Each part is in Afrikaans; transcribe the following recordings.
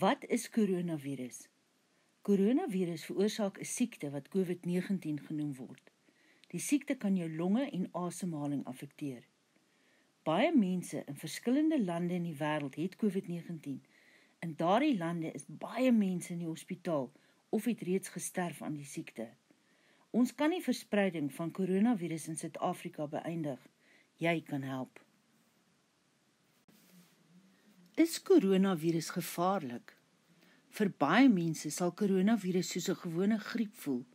Wat is koronavirus? Koronavirus veroorsaak 'n siekte wat COVID-19 genoem word. Die siekte kan jou longe en asemhaling affekteer. Baie mense in verskillende lande in die wêreld het COVID-19. In daardie lande is baie mense in die hospitaal of het reeds gesterf aan die siekte. Ons kan die verspreiding van koronavirus in Suid-Afrika beëindig. Jy kan help. Is koronavirus gevaarlik? Vir baie mense sal koronavirus soos 'n gewone griep voel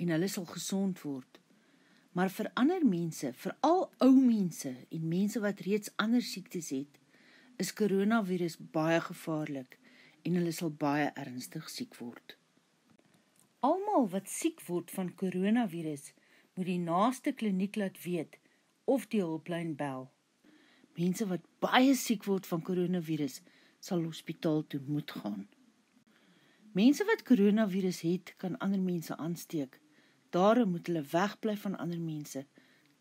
en hulle sal gesond word. Maar vir ander mense, veral ou mense en mense wat reeds ander siektes het, is koronavirus baie gevaarlik en hulle sal baie ernstig siek word. Almal wat siek word van koronavirus, moet die naaste kliniek laat weet of die hulplyn bel. Mense wat baie siek word van koronavirus sal hospitaal toe moet gaan. Mense wat koronavirus het, kan ander mense aansteek. Daarom moet hulle wegbly van ander mense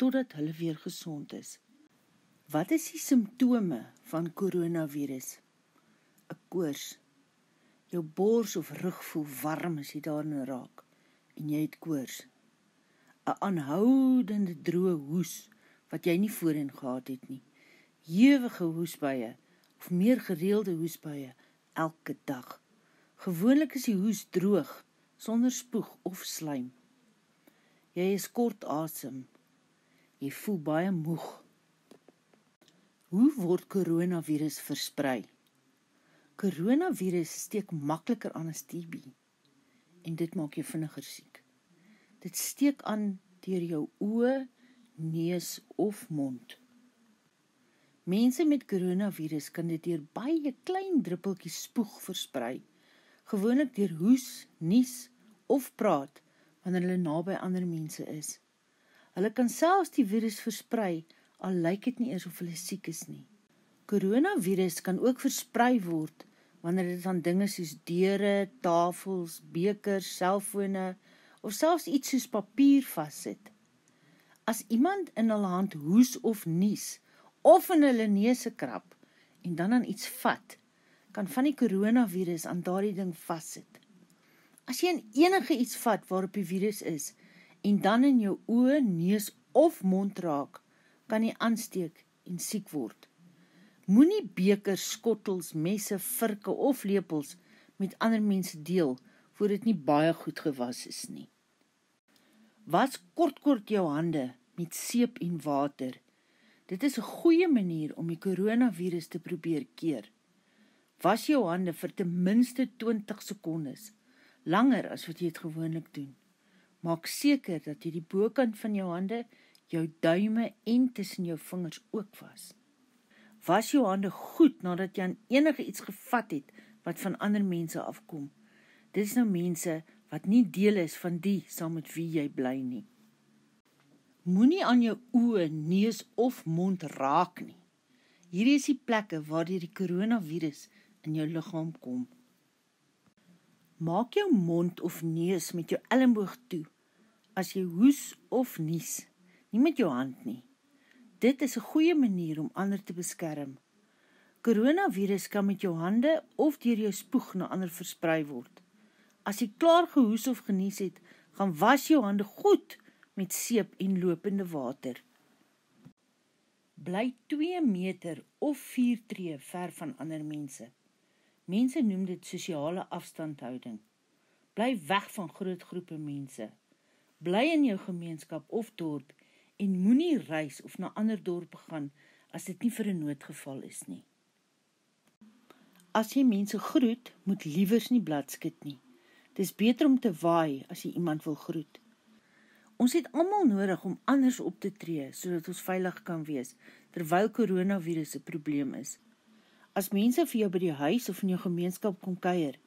totdat hulle weer gesond is. Wat is die simptome van koronavirus? 'n Koors. Jou bors of rug voel warm as jy daarin raak en jy het koors. 'n Aanhoudende droë hoes wat jy nie voorheen gehad het nie hewige hoesbuie of meer gereelde hoesbuie elke dag. Gewoonlik is die hoes droog, sonder spoeg of slijm. Jy is kort asem. Jy voel baie moeg. Hoe word koronavirus versprei? Koronavirus steek makliker aan as TB en dit maak jou vinniger siek. Dit steek aan deur jou oë, neus of mond. Mense met koronavirus kan dit deur baie klein druppeltjies spoeg versprei. Gewoonlik deur hoes, nies of praat wanneer hulle naby ander mense is. Hulle kan selfs die virus versprei al lyk dit nie eers of hulle siek is nie. Koronavirus kan ook versprei word wanneer dit aan dinge soos deure, tafels, bekers, selfone of selfs iets soos papier vassit. As iemand in hul hand hoes of nies, of in hulle neuse krap en dan aan iets vat, kan van die koronavirus aan daardie ding vassit. As jy en enige iets vat waarop die virus is en dan in jou oë, neus of mond raak, kan jy aansteek en siek word. Moenie beker, skottels, messe, virke of lepels met ander mense deel voor dit nie baie goed gewas is nie. Was kortkort -kort jou hande met seep en water Dit is 'n goeie manier om die koronavirus te probeer keer. Was jou hande vir ten minste 20 sekondes langer as wat jy dit gewoonlik doen. Maak seker dat jy die bokant van jou hande, jou duime en tussen jou vingers ook was. Was jou hande goed nadat jy aan enige iets gevat het wat van ander mense afkom. Dit is nou mense wat nie deel is van die saam met wie jy bly nie moenie aan jou oë, neus of mond raak nie. Hierdie is die plekke waar die koronavirus in jou liggaam kom. Maak jou mond of neus met jou elmboog toe as jy hoes of nies, nie met jou hand nie. Dit is 'n goeie manier om ander te beskerm. Koronavirus kan met jou hande of deur jou spoeg na ander versprei word. As jy klaar gehoes of genies het, gaan was jou hande goed met seep en lopende water. Bly 2 meter of 4 tree ver van ander mense. Mense noem dit sosiale afstandhouding. Bly weg van groot groepe mense. Bly in jou gemeenskap of dorp en moenie reis of na ander dorpe gaan as dit nie vir 'n noodgeval is nie. As jy mense groet, moet liewers nie bladskit nie. Dis beter om te waai as jy iemand wil groet. Ons het almal nodig om anders op te tree sodat ons veilig kan wees terwyl koronavirus 'n probleem is. As mense vir jou by die huis of in jou gemeenskap kom kuier,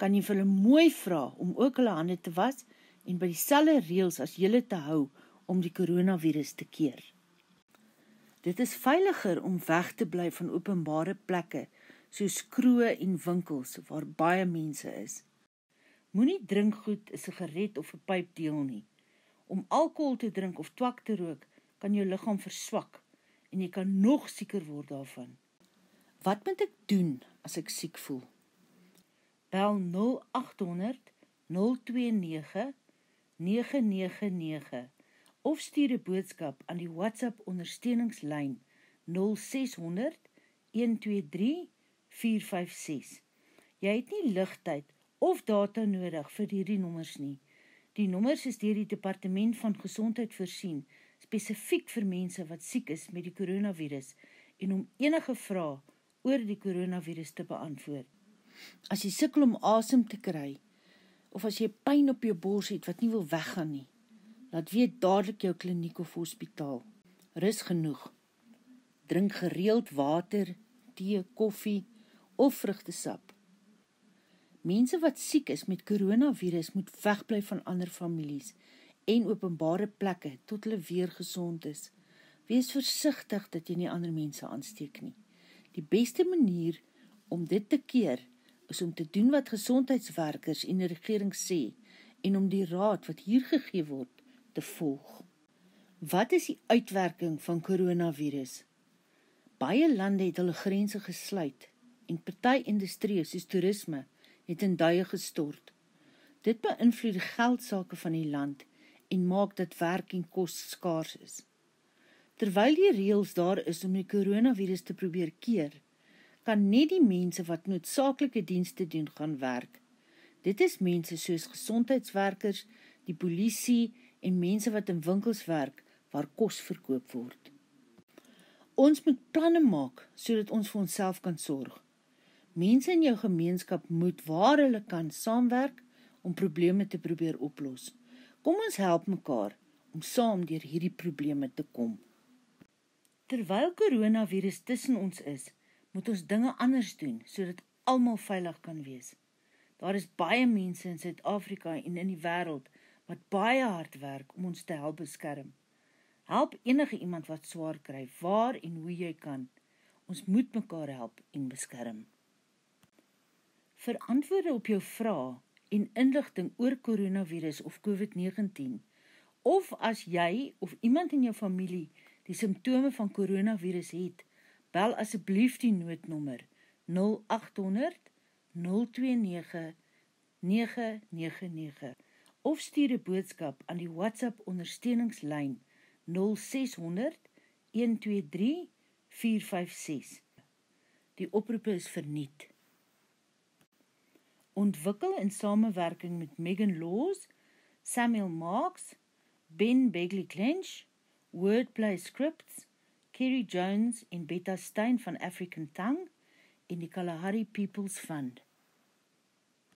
kan jy vir hulle mooi vra om ook hulle hande te was en by dieselfde reëls as julle te hou om die koronavirus te keer. Dit is veiliger om weg te bly van openbare plekke soos kroë en winkels waar baie mense is. Moenie drinkgoed, 'n sigaret of 'n pyp deel nie. Om alkohol te drink of twak te rook kan jou liggaam verswak en jy kan nog sieker word daarvan. Wat moet ek doen as ek siek voel? Bel 0800 029 999 of stuur 'n boodskap aan die WhatsApp ondersteuningslyn 0600 123 456. Jy het nie ligtyd of data nodig vir hierdie nommers nie. 0800 Die nommers is deur die departement van gesondheid voorsien spesifiek vir mense wat siek is met die koronavirus en om enige vrae oor die koronavirus te beantwoord. As jy sukkel om asem te kry of as jy pyn op jou bors het wat nie wil weggaan nie, laat weet dadelik jou kliniek of hospitaal. Rus genoeg. Drink gereeld water, tee, koffie of vrugtesap. Mense wat siek is met koronavirus moet wegbly van ander families en openbare plekke tot hulle weer gesond is. Wees versigtig dat jy nie ander mense aansteek nie. Die beste manier om dit te keer is om te doen wat gesondheidswerkers en die regering sê en om die raad wat hier gegee word te volg. Wat is die uitwerking van koronavirus? Baie lande het hulle grense gesluit en party industrieë soos toerisme het in duie gestort. Dit beïnvloed die geldsaake van die land en maak dat werk en kos skaars is. Terwyl die reëls daar is om die koronavirus te probeer keer, kan net die mense wat noodsaaklike dienste doen gaan werk. Dit is mense soos gesondheidswerkers, die polisie en mense wat in winkels werk waar kos verkoop word. Ons moet planne maak sodat ons vir onsself kan sorg. Mense in jou gemeenskap moet waar hulle kan saamwerk om probleme te probeer oplos. Kom ons help mekaar om saam deur hierdie probleme te kom. Terwyl koronavirus tussen ons is, moet ons dinge anders doen sodat almal veilig kan wees. Daar is baie mense in Suid-Afrika en in die wêreld wat baie hard werk om ons te help beskerm. Help enige iemand wat swaar kry, waar en hoe jy kan. Ons moet mekaar help en beskerm vir antwoorde op jou vrae en inligting oor koronavirus of COVID-19 of as jy of iemand in jou familie die simptome van koronavirus het, bel asseblief die noodnommer 0800 029 999 of stuur 'n boodskap aan die WhatsApp ondersteuningslyn 0600 123 456. Die oproepe is verniet ontwikkel in samewerking met Megan Laws, Samuel Marks, Ben Begley Clench, Wordplay Scripts, Kerry Jones en Betta Stein van African Tongue en die Kalahari People's Fund.